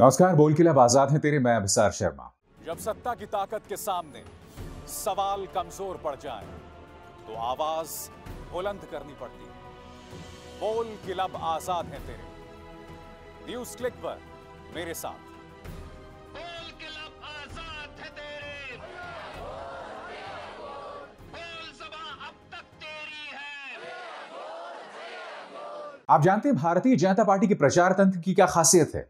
नमस्कार बोल लिए आजाद हैं तेरे मैं अभिसार शर्मा जब सत्ता की ताकत के सामने सवाल कमजोर पड़ जाए तो आवाज बुलंद करनी पड़ती है बोल क्लब आजाद है तेरे न्यूज क्लिक पर मेरे साथ आप जानते हैं भारतीय जनता पार्टी के प्रचार तंत्र की क्या खासियत है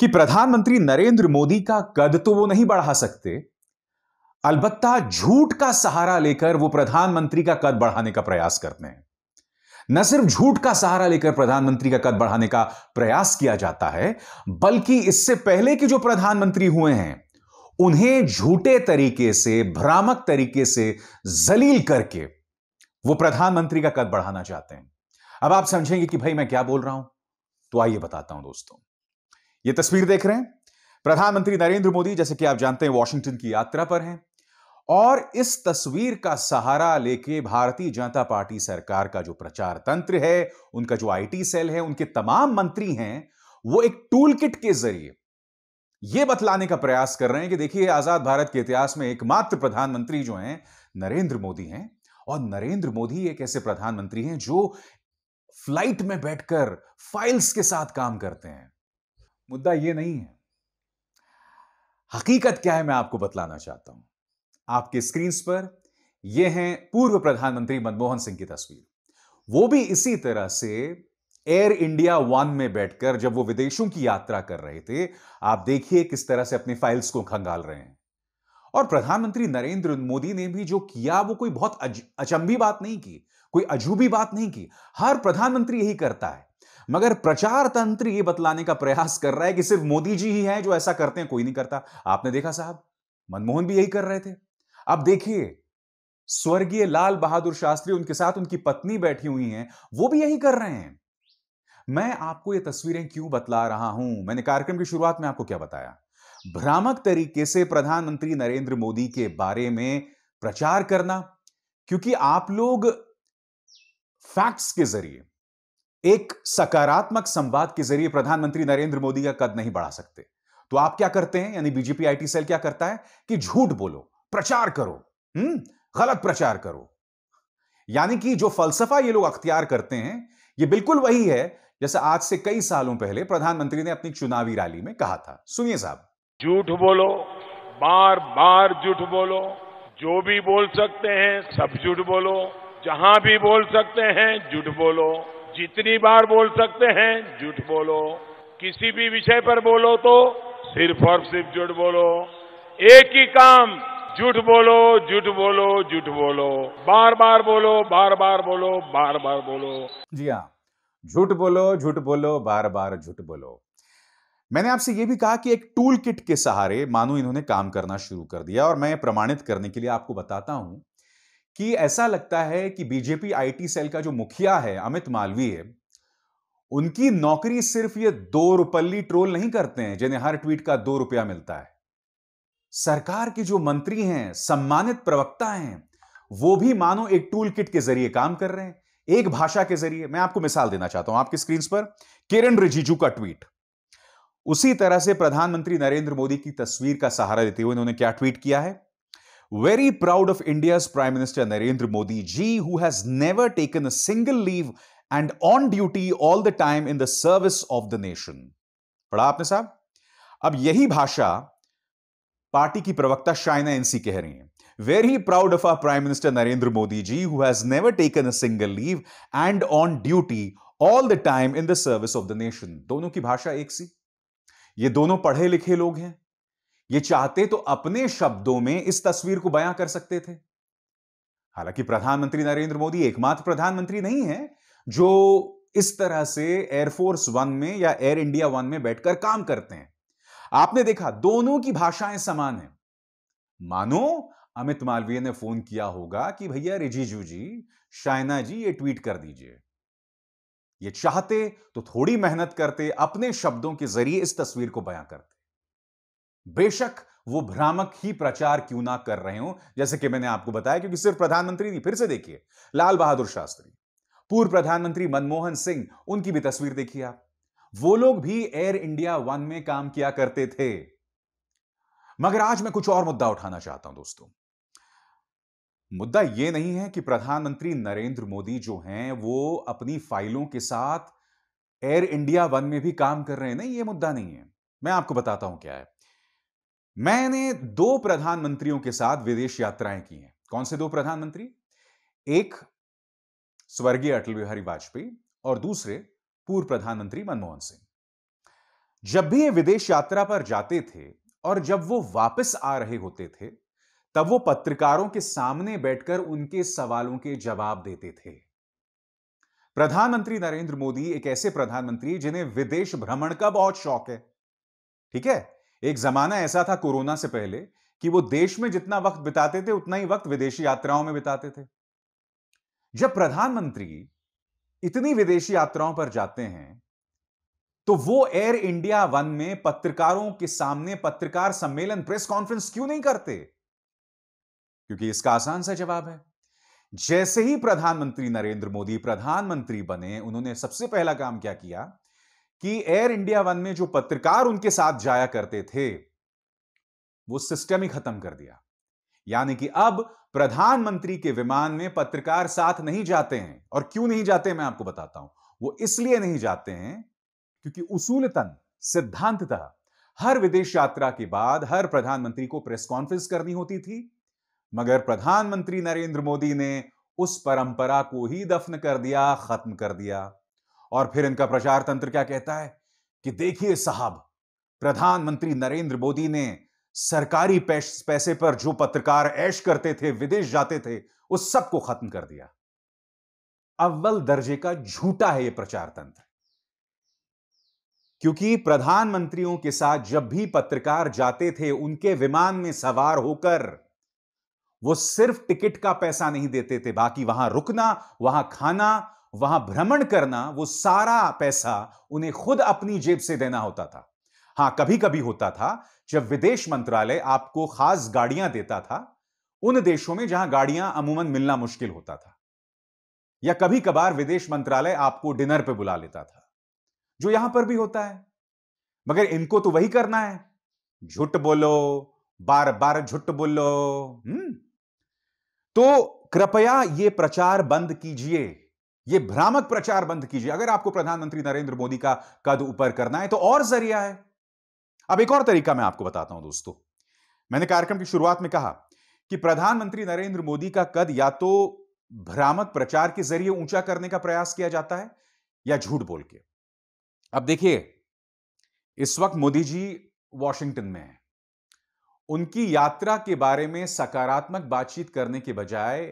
कि प्रधानमंत्री नरेंद्र मोदी का कद तो वो नहीं बढ़ा सकते अलबत्ता झूठ का सहारा लेकर वो प्रधानमंत्री का कद बढ़ाने का प्रयास करते हैं न सिर्फ झूठ का सहारा लेकर प्रधानमंत्री का कद बढ़ाने का प्रयास किया जाता है बल्कि इससे पहले के जो प्रधानमंत्री हुए हैं उन्हें झूठे तरीके से भ्रामक तरीके से जलील करके वो प्रधानमंत्री का कद बढ़ाना चाहते हैं अब आप समझेंगे कि भाई मैं क्या बोल रहा हूं तो आइए बताता हूं दोस्तों ये तस्वीर देख रहे हैं प्रधानमंत्री नरेंद्र मोदी जैसे कि आप जानते हैं वॉशिंगटन की यात्रा पर हैं और इस तस्वीर का सहारा लेके भारतीय जनता पार्टी सरकार का जो प्रचार तंत्र है उनका जो आईटी सेल है उनके तमाम मंत्री हैं वो एक टूल किट के जरिए यह बतलाने का प्रयास कर रहे हैं कि देखिए आजाद भारत के इतिहास में एकमात्र प्रधानमंत्री जो हैं नरेंद्र मोदी हैं और नरेंद्र मोदी एक ऐसे प्रधानमंत्री हैं जो फ्लाइट में बैठकर फाइल्स के साथ काम करते हैं मुद्दा यह नहीं है हकीकत क्या है मैं आपको बतलाना चाहता हूं आपके स्क्रीन पर यह हैं पूर्व प्रधानमंत्री मनमोहन सिंह की तस्वीर वो भी इसी तरह से एयर इंडिया वन में बैठकर जब वो विदेशों की यात्रा कर रहे थे आप देखिए किस तरह से अपनी फाइल्स को खंगाल रहे हैं और प्रधानमंत्री नरेंद्र मोदी ने भी जो किया वो कोई बहुत अचंभी बात नहीं की कोई अजूबी बात नहीं की हर प्रधानमंत्री यही करता है मगर प्रचार तंत्र ये बतलाने का प्रयास कर रहा है कि सिर्फ मोदी जी ही हैं जो ऐसा करते हैं कोई नहीं करता आपने देखा साहब मनमोहन भी यही कर रहे थे अब देखिए स्वर्गीय लाल बहादुर शास्त्री उनके साथ उनकी पत्नी बैठी हुई हैं वो भी यही कर रहे हैं मैं आपको ये तस्वीरें क्यों बतला रहा हूं मैंने कार्यक्रम की शुरुआत में आपको क्या बताया भ्रामक तरीके से प्रधानमंत्री नरेंद्र मोदी के बारे में प्रचार करना क्योंकि आप लोग फैक्ट्स के जरिए एक सकारात्मक संवाद के जरिए प्रधानमंत्री नरेंद्र मोदी का कद नहीं बढ़ा सकते तो आप क्या करते हैं यानी बीजेपी आईटी सेल क्या करता है कि झूठ बोलो प्रचार करो हम्म गलत प्रचार करो यानी कि जो फलसफा ये लोग अख्तियार करते हैं ये बिल्कुल वही है जैसे आज से कई सालों पहले प्रधानमंत्री ने अपनी चुनावी रैली में कहा था सुनिए साहब झूठ बोलो बार बार झूठ बोलो जो भी बोल सकते हैं सब झूठ बोलो जहां भी बोल सकते हैं झूठ बोलो जितनी बार बोल सकते हैं झूठ बोलो किसी भी विषय पर बोलो तो सिर्फ और सिर्फ झूठ बोलो एक ही काम झूठ बोलो झूठ बोलो झूठ बोलो बार बार बोलो बार बार बोलो बार बार बोलो जी हाँ झूठ बोलो झूठ बोलो बार बार झूठ बोलो मैंने आपसे यह भी कहा कि एक टूल किट के सहारे मानो इन्होंने काम करना शुरू कर दिया और मैं प्रमाणित करने के लिए आपको बताता हूं कि ऐसा लगता है कि बीजेपी आईटी सेल का जो मुखिया है अमित मालवीय उनकी नौकरी सिर्फ ये दो रुपल्ली ट्रोल नहीं करते हैं जिन्हें हर ट्वीट का दो रुपया मिलता है सरकार के जो मंत्री हैं सम्मानित प्रवक्ता हैं वो भी मानो एक टूल किट के जरिए काम कर रहे हैं एक भाषा के जरिए मैं आपको मिसाल देना चाहता हूं आपकी स्क्रीन पर किरण रिजिजू का ट्वीट उसी तरह से प्रधानमंत्री नरेंद्र मोदी की तस्वीर का सहारा देते हुए उन्होंने क्या ट्वीट किया है Very proud of India's Prime Minister Narendra Modi ji, who has never taken a single leave and on duty all the time in the service of the nation. पढ़ा आपने साहब अब यही भाषा पार्टी की प्रवक्ता शाइना एनसी कह रही हैं very proud of our Prime Minister Narendra Modi ji, who has never taken a single leave and on duty all the time in the service of the nation. दोनों की भाषा एक सी ये दोनों पढ़े लिखे लोग हैं ये चाहते तो अपने शब्दों में इस तस्वीर को बयां कर सकते थे हालांकि प्रधानमंत्री नरेंद्र मोदी एकमात्र प्रधानमंत्री नहीं है जो इस तरह से एयरफोर्स वन में या एयर इंडिया वन में बैठकर काम करते हैं आपने देखा दोनों की भाषाएं समान है मानो अमित मालवीय ने फोन किया होगा कि भैया रिजिजू जी शाइना जी ये ट्वीट कर दीजिए ये चाहते तो थोड़ी मेहनत करते अपने शब्दों के जरिए इस तस्वीर को बयां करते बेशक वो भ्रामक ही प्रचार क्यों ना कर रहे हो जैसे कि मैंने आपको बताया क्योंकि सिर्फ प्रधानमंत्री नहीं फिर से देखिए लाल बहादुर शास्त्री पूर्व प्रधानमंत्री मनमोहन सिंह उनकी भी तस्वीर देखिए आप वो लोग भी एयर इंडिया वन में काम किया करते थे मगर आज मैं कुछ और मुद्दा उठाना चाहता हूं दोस्तों मुद्दा यह नहीं है कि प्रधानमंत्री नरेंद्र मोदी जो हैं वो अपनी फाइलों के साथ एयर इंडिया वन में भी काम कर रहे हैं नहीं ये मुद्दा नहीं है मैं आपको बताता हूं क्या है मैंने दो प्रधानमंत्रियों के साथ विदेश यात्राएं की हैं कौन से दो प्रधानमंत्री एक स्वर्गीय अटल बिहारी वाजपेयी और दूसरे पूर्व प्रधानमंत्री मनमोहन सिंह जब भी ये विदेश यात्रा पर जाते थे और जब वो वापस आ रहे होते थे तब वो पत्रकारों के सामने बैठकर उनके सवालों के जवाब देते थे प्रधानमंत्री नरेंद्र मोदी एक ऐसे प्रधानमंत्री जिन्हें विदेश भ्रमण का बहुत शौक है ठीक है एक जमाना ऐसा था कोरोना से पहले कि वो देश में जितना वक्त बिताते थे उतना ही वक्त विदेशी यात्राओं में बिताते थे जब प्रधानमंत्री इतनी विदेशी यात्राओं पर जाते हैं तो वो एयर इंडिया वन में पत्रकारों के सामने पत्रकार सम्मेलन प्रेस कॉन्फ्रेंस क्यों नहीं करते क्योंकि इसका आसान सा जवाब है जैसे ही प्रधानमंत्री नरेंद्र मोदी प्रधानमंत्री बने उन्होंने सबसे पहला काम क्या किया कि एयर इंडिया वन में जो पत्रकार उनके साथ जाया करते थे वो सिस्टम ही खत्म कर दिया यानी कि अब प्रधानमंत्री के विमान में पत्रकार साथ नहीं जाते हैं और क्यों नहीं जाते मैं आपको बताता हूं वो इसलिए नहीं जाते हैं क्योंकि उसूलतन सिद्धांततः हर विदेश यात्रा के बाद हर प्रधानमंत्री को प्रेस कॉन्फ्रेंस करनी होती थी मगर प्रधानमंत्री नरेंद्र मोदी ने उस परंपरा को ही दफन कर दिया खत्म कर दिया और फिर इनका प्रचार तंत्र क्या कहता है कि देखिए साहब प्रधानमंत्री नरेंद्र मोदी ने सरकारी पैसे पर जो पत्रकार ऐश करते थे विदेश जाते थे उस सबको खत्म कर दिया अव्वल दर्जे का झूठा है यह प्रचार तंत्र क्योंकि प्रधानमंत्रियों के साथ जब भी पत्रकार जाते थे उनके विमान में सवार होकर वो सिर्फ टिकट का पैसा नहीं देते थे बाकी वहां रुकना वहां खाना वहां भ्रमण करना वो सारा पैसा उन्हें खुद अपनी जेब से देना होता था हां कभी कभी होता था जब विदेश मंत्रालय आपको खास गाड़ियां देता था उन देशों में जहां गाड़ियां अमूमन मिलना मुश्किल होता था या कभी कभार विदेश मंत्रालय आपको डिनर पर बुला लेता था जो यहां पर भी होता है मगर इनको तो वही करना है झूठ बोलो बार बार झूठ बोलो हम्म तो कृपया ये प्रचार बंद कीजिए ये भ्रामक प्रचार बंद कीजिए अगर आपको प्रधानमंत्री नरेंद्र मोदी का कद ऊपर करना है तो और जरिया है अब एक और तरीका मैं आपको बताता हूं दोस्तों मैंने कार्यक्रम की शुरुआत में कहा कि प्रधानमंत्री नरेंद्र मोदी का कद या तो भ्रामक प्रचार के जरिए ऊंचा करने का प्रयास किया जाता है या झूठ बोल के अब देखिए इस वक्त मोदी जी वॉशिंगटन में है उनकी यात्रा के बारे में सकारात्मक बातचीत करने के बजाय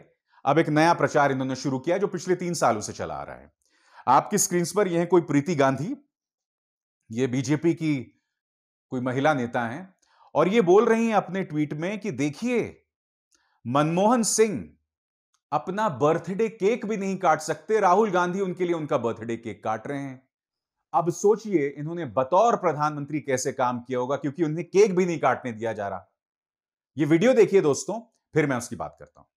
अब एक नया प्रचार इन्होंने शुरू किया जो पिछले तीन सालों से चला आ रहा है आपकी स्क्रीन पर यह कोई प्रीति गांधी ये बीजेपी की कोई महिला नेता है और ये बोल रही हैं अपने ट्वीट में कि देखिए मनमोहन सिंह अपना बर्थडे केक भी नहीं काट सकते राहुल गांधी उनके लिए उनका बर्थडे केक काट रहे हैं अब सोचिए इन्होंने बतौर प्रधानमंत्री कैसे काम किया होगा क्योंकि उन्हें केक भी नहीं काटने दिया जा रहा यह वीडियो देखिए दोस्तों फिर मैं उसकी बात करता हूं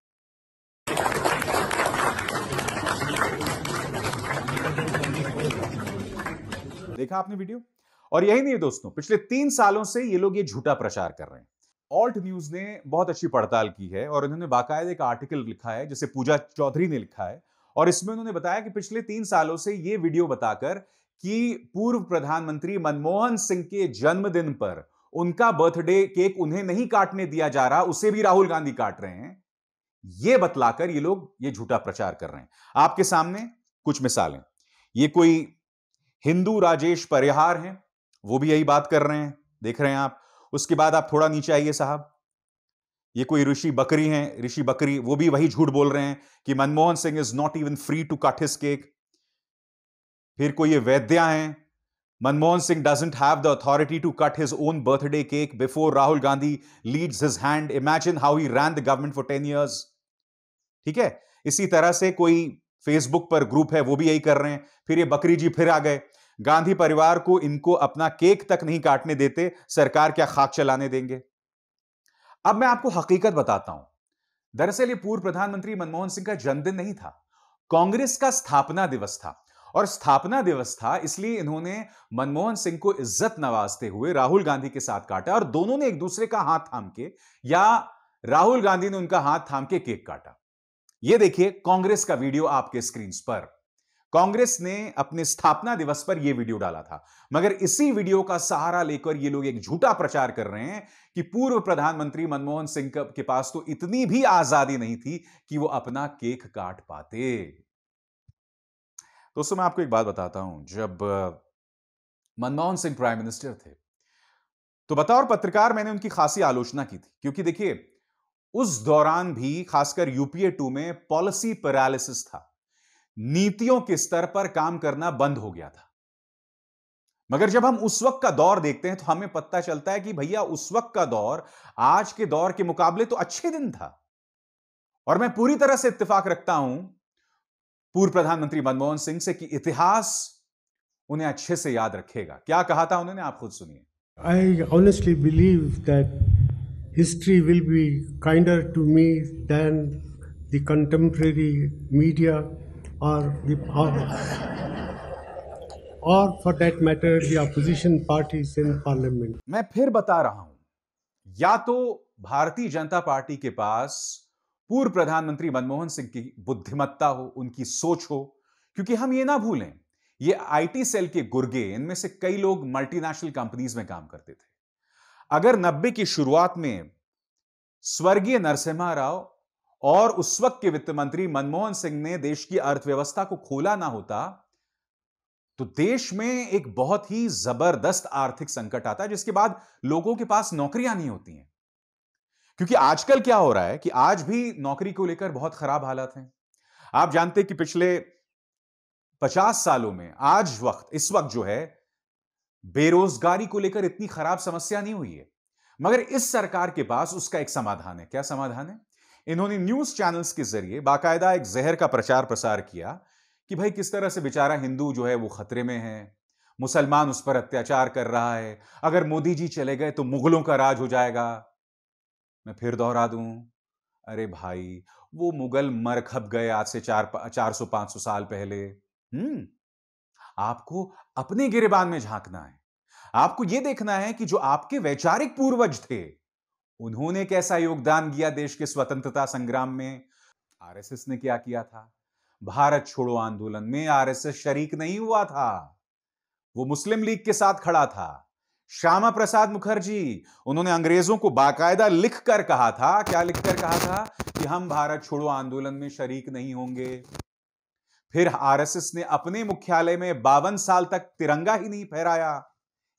देखा आपने वीडियो और यही नहीं दोस्तों पिछले तीन सालों से ये लोग ये झूठा प्रचार कर रहे हैं ऑल्ट न्यूज ने बहुत अच्छी पड़ताल की है और इन्होंने बाकायदा एक आर्टिकल लिखा है जिसे पूजा चौधरी ने लिखा है और इसमें उन्होंने बताया कि पिछले तीन सालों से ये वीडियो बताकर कि पूर्व प्रधानमंत्री मनमोहन सिंह के जन्मदिन पर उनका बर्थडे केक उन्हें नहीं काटने दिया जा रहा उसे भी राहुल गांधी काट रहे हैं ये बतलाकर ये लोग ये झूठा प्रचार कर रहे हैं आपके सामने कुछ मिसालें ये कोई हिंदू राजेश परिहार हैं वो भी यही बात कर रहे हैं देख रहे हैं आप उसके बाद आप थोड़ा नीचे आइए साहब ये कोई ऋषि बकरी हैं ऋषि बकरी वो भी वही झूठ बोल रहे हैं कि Manmohan Singh is not even free to cut his cake फिर कोई ये वैद्या हैं Manmohan Singh doesn't have the authority to cut his own birthday cake before Rahul Gandhi leads his hand imagine how he ran the government for ten years ठीक है इसी तरह से कोई फेसबुक पर ग्रुप है वो भी यही कर रहे हैं फिर ये बकरी जी फिर आ गए गांधी परिवार को इनको अपना केक तक नहीं काटने देते सरकार क्या खाक चलाने देंगे अब मैं आपको हकीकत बताता हूं दरअसल ये पूर्व प्रधानमंत्री मनमोहन सिंह का जन्मदिन नहीं था कांग्रेस का स्थापना दिवस था और स्थापना दिवस था इसलिए इन्होंने मनमोहन सिंह को इज्जत नवाजते हुए राहुल गांधी के साथ काटा और दोनों ने एक दूसरे का हाथ थाम के या राहुल गांधी ने उनका हाथ थाम के केक काटा ये देखिए कांग्रेस का वीडियो आपके स्क्रीन पर कांग्रेस ने अपने स्थापना दिवस पर यह वीडियो डाला था मगर इसी वीडियो का सहारा लेकर ये लोग एक झूठा प्रचार कर रहे हैं कि पूर्व प्रधानमंत्री मनमोहन सिंह के पास तो इतनी भी आजादी नहीं थी कि वो अपना केक काट पाते दोस्तों मैं आपको एक बात बताता हूं जब मनमोहन सिंह प्राइम मिनिस्टर थे तो बतौर पत्रकार मैंने उनकी खासी आलोचना की थी क्योंकि देखिए उस दौरान भी खासकर यूपीए टू में पॉलिसी पैरालिसिस था नीतियों के स्तर पर काम करना बंद हो गया था मगर जब हम उस वक्त का दौर देखते हैं तो हमें पता चलता है कि भैया उस वक्त का दौर आज के दौर के मुकाबले तो अच्छे दिन था और मैं पूरी तरह से इत्तेफाक रखता हूं पूर्व प्रधानमंत्री मनमोहन सिंह से कि इतिहास उन्हें अच्छे से याद रखेगा क्या कहा था उन्होंने आप खुद सुनिए I honestly believe that history will be kinder to me than the contemporary media or the or, or for that matter the opposition parties in parliament. मैं फिर बता रहा हूं या तो भारतीय जनता पार्टी के पास पूर्व प्रधानमंत्री मनमोहन सिंह की बुद्धिमत्ता हो उनकी सोच हो क्योंकि हम ये ना भूलें ये आईटी सेल के गुर्गे इनमें से कई लोग मल्टीनेशनल कंपनीज में काम करते थे अगर नब्बे की शुरुआत में स्वर्गीय नरसिम्हा राव और उस वक्त के वित्त मंत्री मनमोहन सिंह ने देश की अर्थव्यवस्था को खोला ना होता तो देश में एक बहुत ही जबरदस्त आर्थिक संकट आता है जिसके बाद लोगों के पास नौकरियां नहीं होती हैं क्योंकि आजकल क्या हो रहा है कि आज भी नौकरी को लेकर बहुत खराब हालत है आप जानते हैं कि पिछले पचास सालों में आज वक्त इस वक्त जो है बेरोजगारी को लेकर इतनी खराब समस्या नहीं हुई है मगर इस सरकार के पास उसका एक समाधान है क्या समाधान है इन्होंने न्यूज चैनल्स के जरिए बाकायदा एक जहर का प्रचार प्रसार किया कि भाई किस तरह से बेचारा हिंदू जो है वो खतरे में है मुसलमान उस पर अत्याचार कर रहा है अगर मोदी जी चले गए तो मुगलों का राज हो जाएगा मैं फिर दोहरा दूं अरे भाई वो मुगल मर खप गए आज से चार चार सौ पांच सौ साल पहले हम्म आपको अपने गिरबान में झांकना है आपको यह देखना है कि जो आपके वैचारिक पूर्वज थे उन्होंने कैसा योगदान दिया देश के स्वतंत्रता संग्राम में आरएसएस ने क्या किया था भारत छोड़ो आंदोलन में आरएसएस शरीक नहीं हुआ था वो मुस्लिम लीग के साथ खड़ा था श्यामा प्रसाद मुखर्जी उन्होंने अंग्रेजों को बाकायदा लिख कर कहा था क्या लिखकर कहा था कि हम भारत छोड़ो आंदोलन में शरीक नहीं होंगे फिर आरएसएस ने अपने मुख्यालय में बावन साल तक तिरंगा ही नहीं फहराया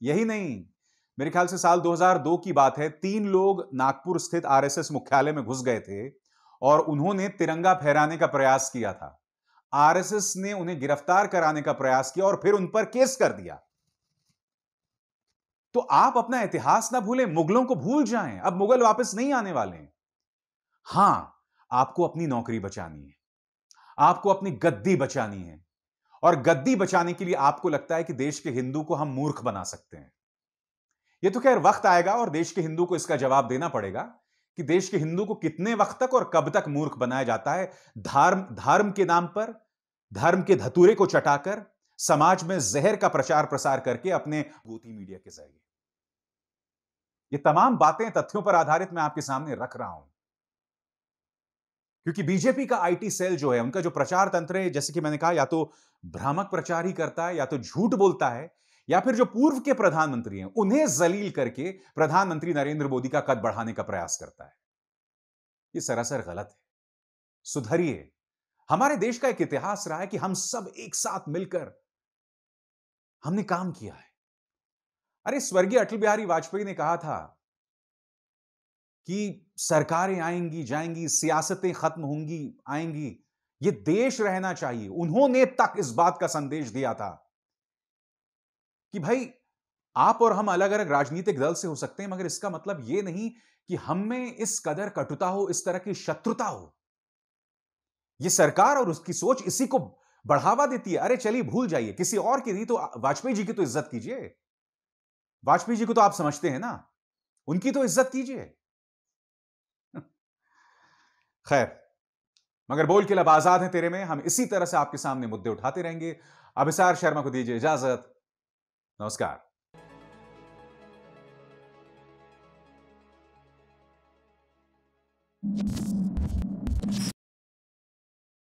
यही नहीं मेरे ख्याल से साल 2002 की बात है तीन लोग नागपुर स्थित आरएसएस मुख्यालय में घुस गए थे और उन्होंने तिरंगा फहराने का प्रयास किया था आरएसएस ने उन्हें गिरफ्तार कराने का प्रयास किया और फिर उन पर केस कर दिया तो आप अपना इतिहास ना भूलें मुगलों को भूल जाएं अब मुगल वापस नहीं आने वाले हैं हां आपको अपनी नौकरी बचानी है आपको अपनी गद्दी बचानी है और गद्दी बचाने के लिए आपको लगता है कि देश के हिंदू को हम मूर्ख बना सकते हैं यह तो खैर वक्त आएगा और देश के हिंदू को इसका जवाब देना पड़ेगा कि देश के हिंदू को कितने वक्त तक और कब तक मूर्ख बनाया जाता है धर्म धर्म के नाम पर धर्म के धतूरे को चटाकर समाज में जहर का प्रचार प्रसार करके अपने गोती मीडिया के जरिए ये तमाम बातें तथ्यों पर आधारित मैं आपके सामने रख रहा हूं क्योंकि बीजेपी का आईटी सेल जो है उनका जो प्रचार तंत्र है जैसे कि मैंने कहा या तो भ्रामक प्रचार ही करता है या तो झूठ बोलता है या फिर जो पूर्व के प्रधानमंत्री हैं उन्हें जलील करके प्रधानमंत्री नरेंद्र मोदी का कद बढ़ाने का प्रयास करता है ये सरासर गलत है सुधरिए हमारे देश का एक इतिहास रहा है कि हम सब एक साथ मिलकर हमने काम किया है अरे स्वर्गीय अटल बिहारी वाजपेयी ने कहा था कि सरकारें आएंगी जाएंगी सियासतें खत्म होंगी आएंगी ये देश रहना चाहिए उन्होंने तक इस बात का संदेश दिया था कि भाई आप और हम अलग अलग राजनीतिक दल से हो सकते हैं मगर इसका मतलब यह नहीं कि हम में इस कदर कटुता हो इस तरह की शत्रुता हो यह सरकार और उसकी सोच इसी को बढ़ावा देती है अरे चलिए भूल जाइए किसी और की नहीं तो वाजपेयी जी की तो इज्जत कीजिए वाजपेयी जी को तो आप समझते हैं ना उनकी तो इज्जत कीजिए खैर मगर बोल के लब आजाद हैं तेरे में हम इसी तरह से आपके सामने मुद्दे उठाते रहेंगे अभिसार शर्मा को दीजिए इजाजत नमस्कार you